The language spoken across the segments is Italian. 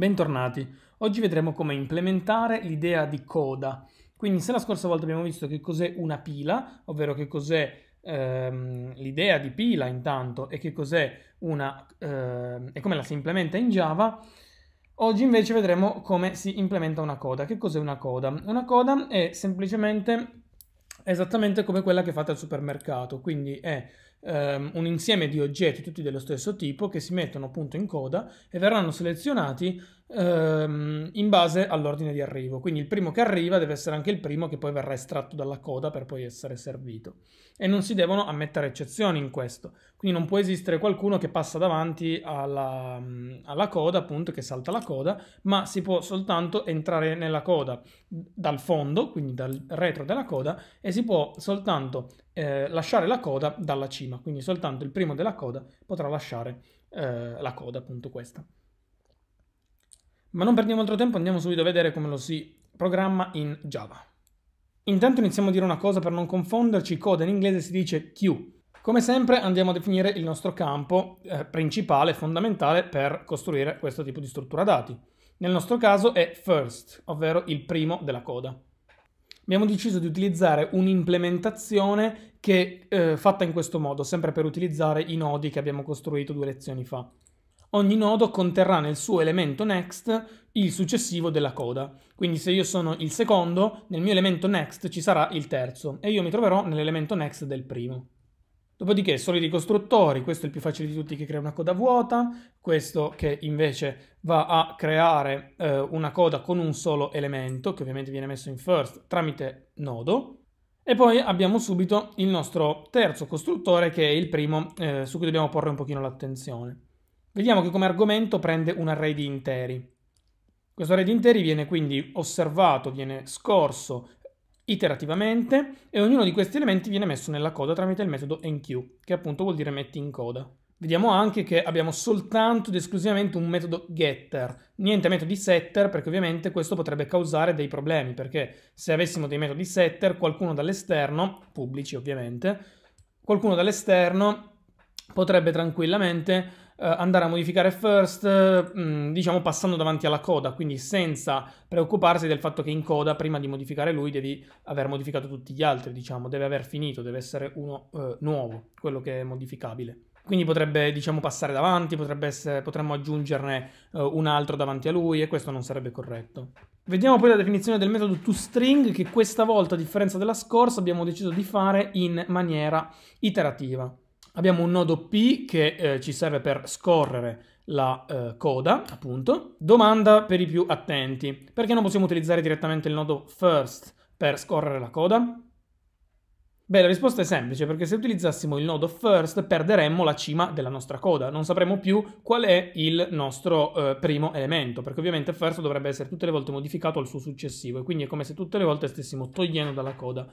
Bentornati, oggi vedremo come implementare l'idea di coda. Quindi se la scorsa volta abbiamo visto che cos'è una pila, ovvero che cos'è ehm, l'idea di pila intanto e che cos'è una ehm, e come la si implementa in Java, oggi invece vedremo come si implementa una coda. Che cos'è una coda? Una coda è semplicemente esattamente come quella che fate al supermercato, quindi è ehm, un insieme di oggetti, tutti dello stesso tipo, che si mettono appunto in coda e verranno selezionati ehm, in base all'ordine di arrivo. Quindi il primo che arriva deve essere anche il primo che poi verrà estratto dalla coda per poi essere servito. E non si devono ammettere eccezioni in questo. Quindi non può esistere qualcuno che passa davanti alla, mm, alla coda, appunto, che salta la coda, ma si può soltanto entrare nella coda dal fondo, quindi dal retro della coda, e si può soltanto eh, lasciare la coda dalla cima, quindi soltanto il primo della coda potrà lasciare eh, la coda, appunto questa. Ma non perdiamo altro tempo, andiamo subito a vedere come lo si programma in Java. Intanto iniziamo a dire una cosa per non confonderci, coda in inglese si dice Q. Come sempre andiamo a definire il nostro campo eh, principale, fondamentale per costruire questo tipo di struttura dati. Nel nostro caso è first, ovvero il primo della coda abbiamo deciso di utilizzare un'implementazione che eh, fatta in questo modo, sempre per utilizzare i nodi che abbiamo costruito due lezioni fa. Ogni nodo conterrà nel suo elemento next il successivo della coda. Quindi se io sono il secondo, nel mio elemento next ci sarà il terzo e io mi troverò nell'elemento next del primo. Dopodiché solidi costruttori, questo è il più facile di tutti che crea una coda vuota, questo che invece va a creare eh, una coda con un solo elemento, che ovviamente viene messo in first tramite nodo. E poi abbiamo subito il nostro terzo costruttore che è il primo eh, su cui dobbiamo porre un pochino l'attenzione. Vediamo che come argomento prende un array di interi. Questo array di interi viene quindi osservato, viene scorso iterativamente e ognuno di questi elementi viene messo nella coda tramite il metodo enqueue, che appunto vuol dire metti in coda. Vediamo anche che abbiamo soltanto ed esclusivamente un metodo getter, niente metodi setter perché ovviamente questo potrebbe causare dei problemi perché se avessimo dei metodi setter qualcuno dall'esterno, pubblici ovviamente, qualcuno dall'esterno potrebbe tranquillamente eh, andare a modificare first, mh, eh, mm, diciamo passando davanti alla coda, quindi senza preoccuparsi del fatto che in coda prima di modificare lui devi aver modificato tutti gli altri, diciamo, deve aver finito, deve essere uno eh, nuovo, quello che è modificabile. Quindi potrebbe, diciamo, passare davanti, essere, potremmo aggiungerne eh, un altro davanti a lui e questo non sarebbe corretto. Vediamo poi la definizione del metodo toString che questa volta, a differenza della scorsa, abbiamo deciso di fare in maniera iterativa. Abbiamo un nodo P che eh, ci serve per scorrere la eh, coda, appunto. Domanda per i più attenti. Perché non possiamo utilizzare direttamente il nodo first per scorrere la coda? Beh, la risposta è semplice, perché se utilizzassimo il nodo first perderemmo la cima della nostra coda, non sapremmo più qual è il nostro eh, primo elemento, perché ovviamente first dovrebbe essere tutte le volte modificato al suo successivo, e quindi è come se tutte le volte stessimo togliendo dalla coda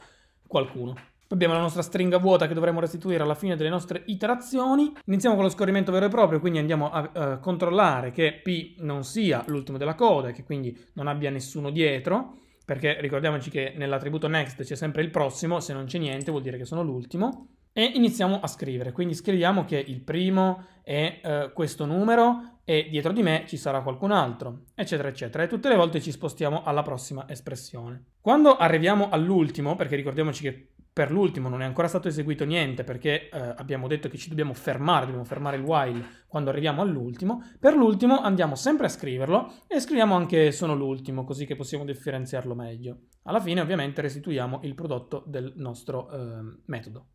qualcuno. Abbiamo la nostra stringa vuota che dovremo restituire alla fine delle nostre iterazioni. Iniziamo con lo scorrimento vero e proprio, quindi andiamo a uh, controllare che P non sia l'ultimo della coda e che quindi non abbia nessuno dietro, perché ricordiamoci che nell'attributo next c'è sempre il prossimo, se non c'è niente vuol dire che sono l'ultimo. E iniziamo a scrivere, quindi scriviamo che il primo è uh, questo numero e dietro di me ci sarà qualcun altro, eccetera, eccetera. E tutte le volte ci spostiamo alla prossima espressione. Quando arriviamo all'ultimo, perché ricordiamoci che per l'ultimo non è ancora stato eseguito niente perché eh, abbiamo detto che ci dobbiamo fermare, dobbiamo fermare il while quando arriviamo all'ultimo. Per l'ultimo andiamo sempre a scriverlo e scriviamo anche sono l'ultimo così che possiamo differenziarlo meglio. Alla fine ovviamente restituiamo il prodotto del nostro eh, metodo.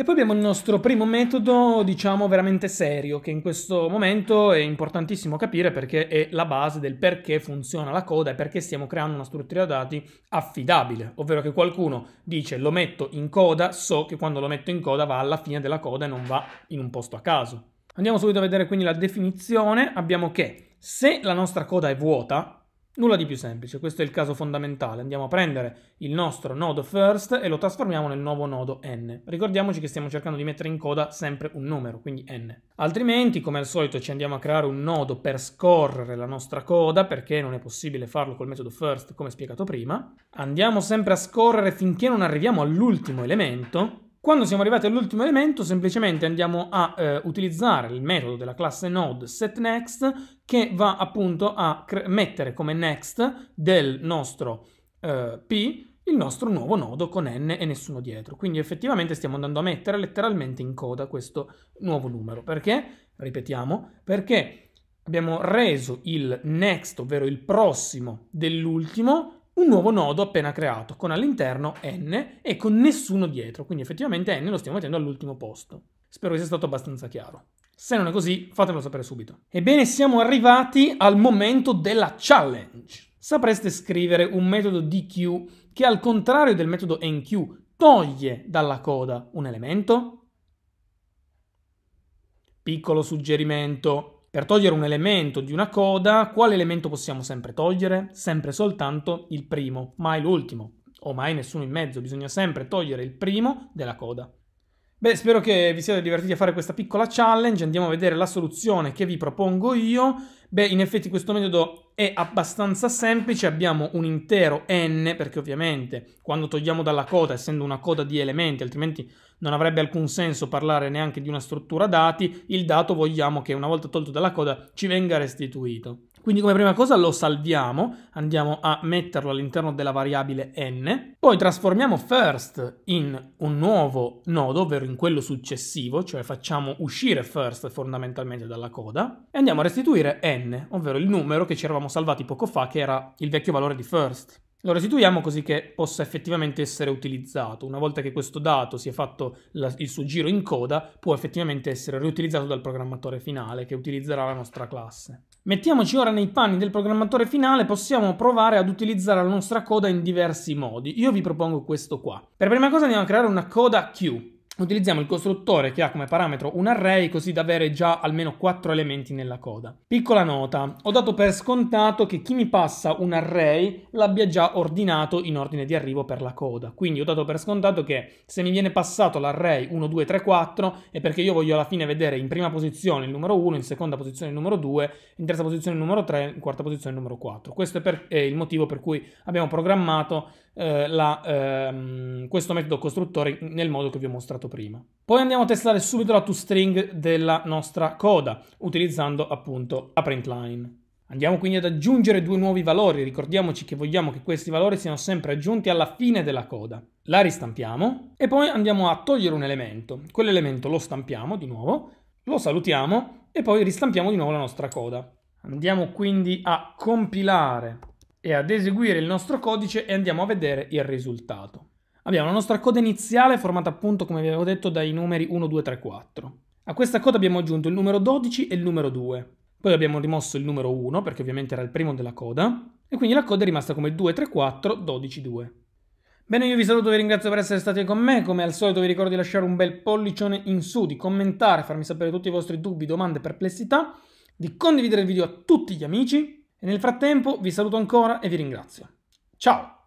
E poi abbiamo il nostro primo metodo, diciamo, veramente serio, che in questo momento è importantissimo capire perché è la base del perché funziona la coda e perché stiamo creando una struttura dati affidabile, ovvero che qualcuno dice lo metto in coda, so che quando lo metto in coda va alla fine della coda e non va in un posto a caso. Andiamo subito a vedere quindi la definizione, abbiamo che se la nostra coda è vuota, Nulla di più semplice, questo è il caso fondamentale. Andiamo a prendere il nostro nodo first e lo trasformiamo nel nuovo nodo n. Ricordiamoci che stiamo cercando di mettere in coda sempre un numero, quindi n. Altrimenti, come al solito, ci andiamo a creare un nodo per scorrere la nostra coda, perché non è possibile farlo col metodo first come spiegato prima. Andiamo sempre a scorrere finché non arriviamo all'ultimo elemento, quando siamo arrivati all'ultimo elemento, semplicemente andiamo a eh, utilizzare il metodo della classe node setNext che va appunto a mettere come next del nostro eh, p il nostro nuovo nodo con n e nessuno dietro. Quindi effettivamente stiamo andando a mettere letteralmente in coda questo nuovo numero. Perché? Ripetiamo, perché abbiamo reso il next, ovvero il prossimo dell'ultimo, un nuovo nodo appena creato con all'interno n e con nessuno dietro, quindi effettivamente n lo stiamo mettendo all'ultimo posto. Spero che sia stato abbastanza chiaro. Se non è così, fatemelo sapere subito. Ebbene, siamo arrivati al momento della challenge. Sapreste scrivere un metodo dq che al contrario del metodo nq toglie dalla coda un elemento? Piccolo suggerimento, per togliere un elemento di una coda, quale elemento possiamo sempre togliere? Sempre soltanto il primo, mai l'ultimo o mai nessuno in mezzo, bisogna sempre togliere il primo della coda. Beh, spero che vi siate divertiti a fare questa piccola challenge, andiamo a vedere la soluzione che vi propongo io. Beh, in effetti questo metodo è abbastanza semplice, abbiamo un intero n, perché ovviamente quando togliamo dalla coda, essendo una coda di elementi, altrimenti non avrebbe alcun senso parlare neanche di una struttura dati, il dato vogliamo che una volta tolto dalla coda ci venga restituito. Quindi come prima cosa lo salviamo, andiamo a metterlo all'interno della variabile n, poi trasformiamo first in un nuovo nodo, ovvero in quello successivo, cioè facciamo uscire first fondamentalmente dalla coda, e andiamo a restituire n, ovvero il numero che ci eravamo salvati poco fa, che era il vecchio valore di first. Lo restituiamo così che possa effettivamente essere utilizzato. Una volta che questo dato si è fatto la, il suo giro in coda, può effettivamente essere riutilizzato dal programmatore finale che utilizzerà la nostra classe. Mettiamoci ora nei panni del programmatore finale, possiamo provare ad utilizzare la nostra coda in diversi modi. Io vi propongo questo qua. Per prima cosa andiamo a creare una coda Q utilizziamo il costruttore che ha come parametro un array così da avere già almeno quattro elementi nella coda. Piccola nota, ho dato per scontato che chi mi passa un array l'abbia già ordinato in ordine di arrivo per la coda, quindi ho dato per scontato che se mi viene passato l'array 1, 2, 3, 4 è perché io voglio alla fine vedere in prima posizione il numero 1, in seconda posizione il numero 2, in terza posizione il numero 3, in quarta posizione il numero 4. Questo è, per, è il motivo per cui abbiamo programmato eh, la, ehm, questo metodo costruttore nel modo che vi ho mostrato prima. Poi andiamo a testare subito la toString della nostra coda utilizzando appunto la println. Andiamo quindi ad aggiungere due nuovi valori, ricordiamoci che vogliamo che questi valori siano sempre aggiunti alla fine della coda. La ristampiamo e poi andiamo a togliere un elemento. Quell'elemento lo stampiamo di nuovo, lo salutiamo e poi ristampiamo di nuovo la nostra coda. Andiamo quindi a compilare e ad eseguire il nostro codice e andiamo a vedere il risultato. Abbiamo la nostra coda iniziale formata appunto, come vi avevo detto, dai numeri 1, 2, 3, 4. A questa coda abbiamo aggiunto il numero 12 e il numero 2. Poi abbiamo rimosso il numero 1, perché ovviamente era il primo della coda, e quindi la coda è rimasta come 2, 3, 4, 12, 2. Bene, io vi saluto, vi ringrazio per essere stati con me, come al solito vi ricordo di lasciare un bel pollicione in su, di commentare, farmi sapere tutti i vostri dubbi, domande, perplessità, di condividere il video a tutti gli amici e nel frattempo vi saluto ancora e vi ringrazio. Ciao!